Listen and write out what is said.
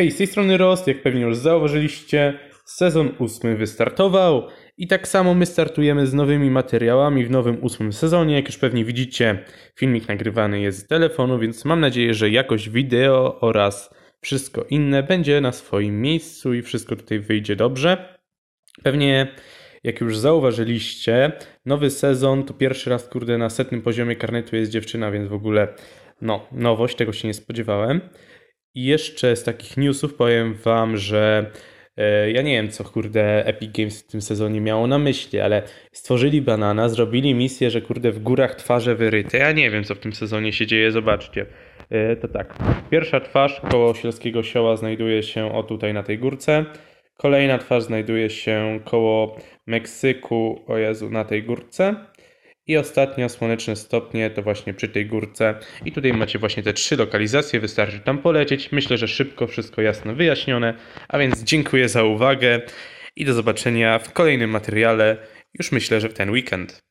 Hej, z tej strony Rost, jak pewnie już zauważyliście, sezon ósmy wystartował i tak samo my startujemy z nowymi materiałami w nowym ósmym sezonie. Jak już pewnie widzicie, filmik nagrywany jest z telefonu, więc mam nadzieję, że jakość wideo oraz wszystko inne będzie na swoim miejscu i wszystko tutaj wyjdzie dobrze. Pewnie jak już zauważyliście, nowy sezon to pierwszy raz, kurde, na setnym poziomie karnetu jest dziewczyna, więc w ogóle no, nowość, tego się nie spodziewałem. I jeszcze z takich newsów powiem wam, że e, ja nie wiem, co kurde Epic Games w tym sezonie miało na myśli, ale stworzyli banana, zrobili misję, że kurde w górach twarze wyryte. Ja nie wiem, co w tym sezonie się dzieje, zobaczcie. E, to tak. Pierwsza twarz koło sielskiego Sioła znajduje się o tutaj na tej górce. Kolejna twarz znajduje się koło Meksyku, o Jezu, na tej górce. I ostatnio słoneczne stopnie to właśnie przy tej górce. I tutaj macie właśnie te trzy lokalizacje, wystarczy tam polecieć. Myślę, że szybko wszystko jasno wyjaśnione. A więc dziękuję za uwagę i do zobaczenia w kolejnym materiale, już myślę, że w ten weekend.